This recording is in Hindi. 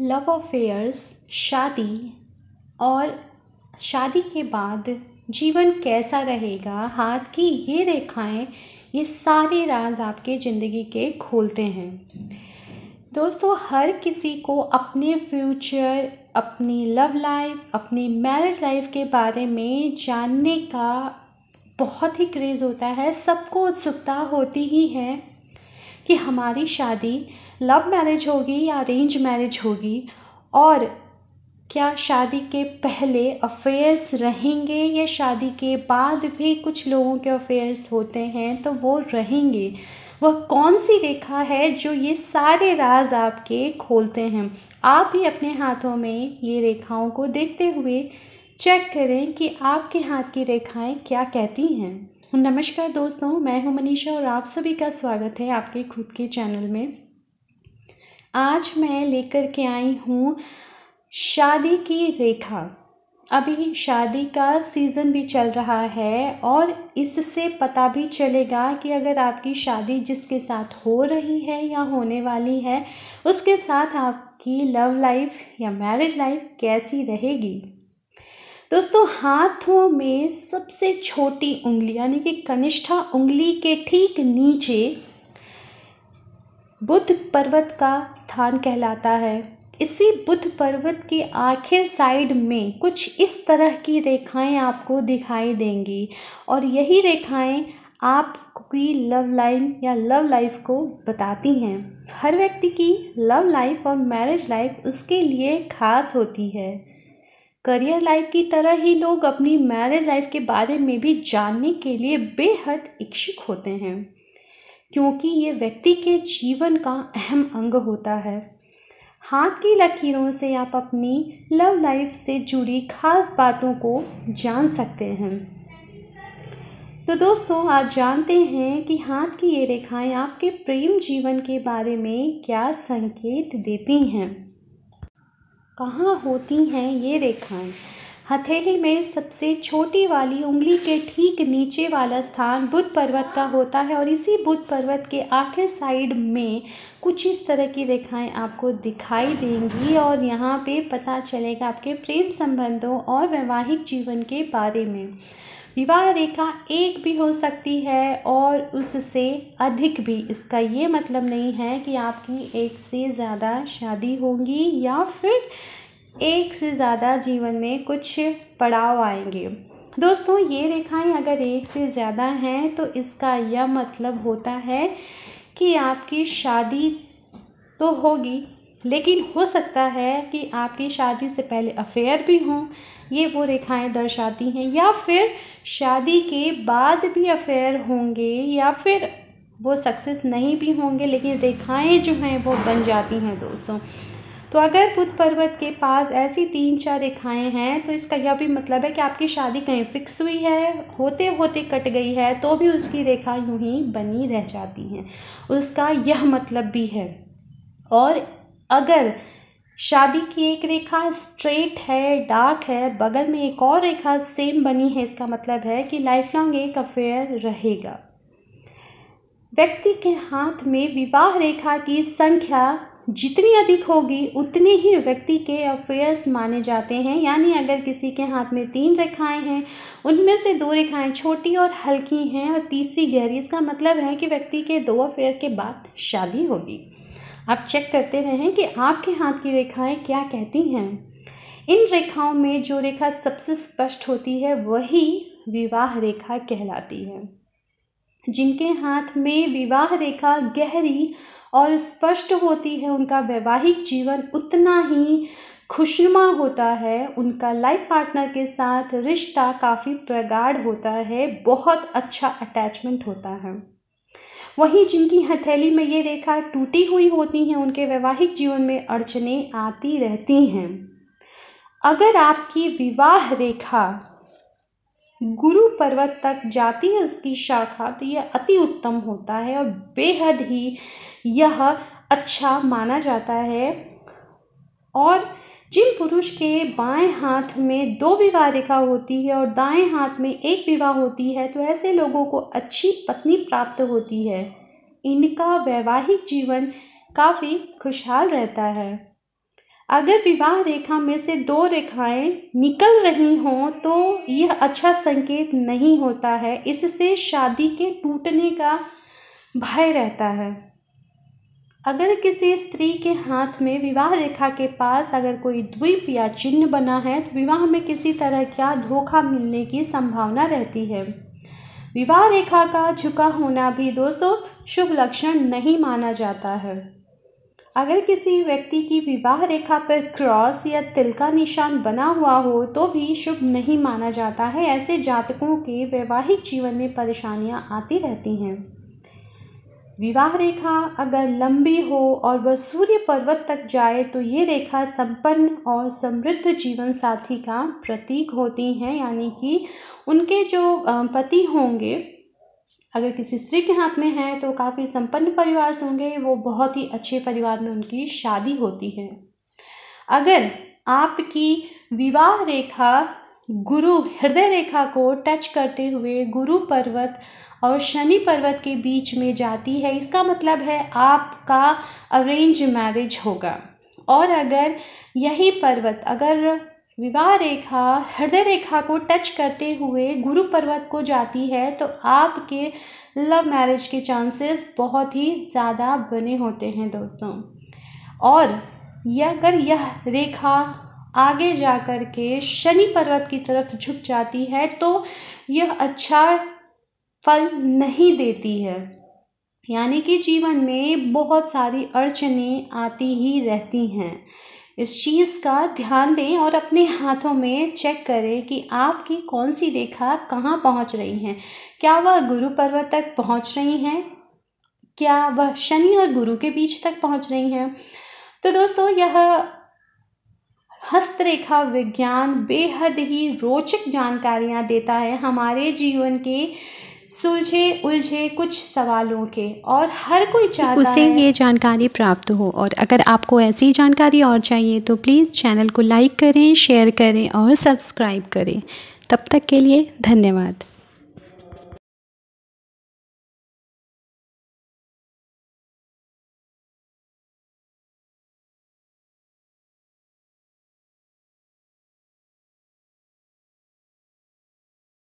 लव अफेयर्स शादी और शादी के बाद जीवन कैसा रहेगा हाथ की ये रेखाएं ये सारे राज आपके ज़िंदगी के खोलते हैं दोस्तों हर किसी को अपने फ्यूचर अपनी लव लाइफ अपनी मैरिज लाइफ के बारे में जानने का बहुत ही क्रेज़ होता है सबको उत्सुकता होती ही है कि हमारी शादी लव मैरिज होगी या अरेंज मैरिज होगी और क्या शादी के पहले अफेयर्स रहेंगे या शादी के बाद भी कुछ लोगों के अफेयर्स होते हैं तो वो रहेंगे वह कौन सी रेखा है जो ये सारे राज आपके खोलते हैं आप ही अपने हाथों में ये रेखाओं को देखते हुए चेक करें कि आपके हाथ की रेखाएं क्या कहती हैं नमस्कार दोस्तों मैं हूं मनीषा और आप सभी का स्वागत है आपके खुद के चैनल में आज मैं लेकर के आई हूं शादी की रेखा अभी शादी का सीज़न भी चल रहा है और इससे पता भी चलेगा कि अगर आपकी शादी जिसके साथ हो रही है या होने वाली है उसके साथ आपकी लव लाइफ या मैरिज लाइफ कैसी रहेगी दोस्तों हाथों में सबसे छोटी उंगली यानी कि कनिष्ठा उंगली के ठीक नीचे बुद्ध पर्वत का स्थान कहलाता है इसी बुद्ध पर्वत के आखिर साइड में कुछ इस तरह की रेखाएं आपको दिखाई देंगी और यही रेखाएं आपकी लव लाइन या लव लाइफ को बताती हैं हर व्यक्ति की लव लाइफ और मैरिज लाइफ उसके लिए खास होती है करियर लाइफ की तरह ही लोग अपनी मैरिज लाइफ के बारे में भी जानने के लिए बेहद इच्छुक होते हैं क्योंकि ये व्यक्ति के जीवन का अहम अंग होता है हाथ की लकीरों से आप अपनी लव लाइफ से जुड़ी खास बातों को जान सकते हैं तो दोस्तों आज जानते हैं कि हाथ की ये रेखाएं आपके प्रेम जीवन के बारे में क्या संकेत देती हैं कहाँ होती हैं ये रेखाएं हथेली में सबसे छोटी वाली उंगली के ठीक नीचे वाला स्थान बुध पर्वत का होता है और इसी बुध पर्वत के आखिर साइड में कुछ इस तरह की रेखाएं आपको दिखाई देंगी और यहाँ पे पता चलेगा आपके प्रेम संबंधों और वैवाहिक जीवन के बारे में विवाह रेखा एक भी हो सकती है और उससे अधिक भी इसका ये मतलब नहीं है कि आपकी एक से ज़्यादा शादी होंगी या फिर एक से ज़्यादा जीवन में कुछ पड़ाव आएंगे दोस्तों ये रेखाएं अगर एक से ज़्यादा हैं तो इसका यह मतलब होता है कि आपकी शादी तो होगी लेकिन हो सकता है कि आपकी शादी से पहले अफेयर भी हों ये वो रेखाएं दर्शाती हैं या फिर शादी के बाद भी अफेयर होंगे या फिर वो सक्सेस नहीं भी होंगे लेकिन रेखाएं जो हैं वो बन जाती हैं दोस्तों तो अगर बुध पर्वत के पास ऐसी तीन चार रेखाएं हैं तो इसका यह भी मतलब है कि आपकी शादी कहीं फिक्स हुई है होते होते कट गई है तो भी उसकी रेखा यूँ ही बनी रह जाती हैं उसका यह मतलब भी है और अगर शादी की एक रेखा स्ट्रेट है डार्क है बगल में एक और रेखा सेम बनी है इसका मतलब है कि लाइफ लॉन्ग एक अफेयर रहेगा व्यक्ति के हाथ में विवाह रेखा की संख्या जितनी अधिक होगी उतने ही व्यक्ति के अफेयर्स माने जाते हैं यानी अगर किसी के हाथ में तीन रेखाएं हैं उनमें से दो रेखाएं छोटी और हल्की हैं और तीसरी गहरी इसका मतलब है कि व्यक्ति के दो अफेयर के बाद शादी होगी आप चेक करते रहें कि आपके हाथ की रेखाएं क्या कहती हैं इन रेखाओं में जो रेखा सबसे स्पष्ट होती है वही विवाह रेखा कहलाती है जिनके हाथ में विवाह रेखा गहरी और स्पष्ट होती है उनका वैवाहिक जीवन उतना ही खुशनुमा होता है उनका लाइफ पार्टनर के साथ रिश्ता काफ़ी प्रगाढ़ होता है बहुत अच्छा अटैचमेंट होता है वहीं जिनकी हथेली में ये रेखा टूटी हुई होती हैं उनके वैवाहिक जीवन में अड़चने आती रहती हैं अगर आपकी विवाह रेखा गुरु पर्वत तक जाती है उसकी शाखा तो यह अति उत्तम होता है और बेहद ही यह अच्छा माना जाता है और जिन पुरुष के बाएं हाथ में दो विवाहिका होती है और दाएं हाथ में एक विवाह होती है तो ऐसे लोगों को अच्छी पत्नी प्राप्त होती है इनका वैवाहिक जीवन काफ़ी खुशहाल रहता है अगर विवाह रेखा में से दो रेखाएं निकल रही हों तो यह अच्छा संकेत नहीं होता है इससे शादी के टूटने का भय रहता है अगर किसी स्त्री के हाथ में विवाह रेखा के पास अगर कोई द्वीप या चिन्ह बना है तो विवाह में किसी तरह का धोखा मिलने की संभावना रहती है विवाह रेखा का झुका होना भी दोस्तों शुभ लक्षण नहीं माना जाता है अगर किसी व्यक्ति की विवाह रेखा पर क्रॉस या तिल का निशान बना हुआ हो तो भी शुभ नहीं माना जाता है ऐसे जातकों के वैवाहिक जीवन में परेशानियां आती रहती हैं विवाह रेखा अगर लंबी हो और वह सूर्य पर्वत तक जाए तो ये रेखा संपन्न और समृद्ध जीवन साथी का प्रतीक होती हैं यानी कि उनके जो पति होंगे अगर किसी स्त्री के हाथ में है तो काफ़ी संपन्न परिवार से होंगे वो बहुत ही अच्छे परिवार में उनकी शादी होती है अगर आपकी विवाह रेखा गुरु हृदय रेखा को टच करते हुए गुरु पर्वत और शनि पर्वत के बीच में जाती है इसका मतलब है आपका अरेंज मैरिज होगा और अगर यही पर्वत अगर विवाह रेखा हृदय रेखा को टच करते हुए गुरु पर्वत को जाती है तो आपके लव मैरिज के चांसेस बहुत ही ज़्यादा बने होते हैं दोस्तों और यह अगर यह रेखा आगे जा कर के शनि पर्वत की तरफ झुक जाती है तो यह अच्छा फल नहीं देती है यानी कि जीवन में बहुत सारी अड़चने आती ही रहती हैं इस चीज़ का ध्यान दें और अपने हाथों में चेक करें कि आपकी कौन सी रेखा कहाँ पहुँच रही हैं क्या वह गुरु पर्वत तक पहुँच रही हैं क्या वह शनि और गुरु के बीच तक पहुँच रही हैं तो दोस्तों यह हस्तरेखा विज्ञान बेहद ही रोचक जानकारियाँ देता है हमारे जीवन के सुलझे उलझे कुछ सवालों के और हर कोई चाहता उसे है। ये जानकारी प्राप्त हो और अगर आपको ऐसी जानकारी और चाहिए तो प्लीज़ चैनल को लाइक करें शेयर करें और सब्सक्राइब करें तब तक के लिए धन्यवाद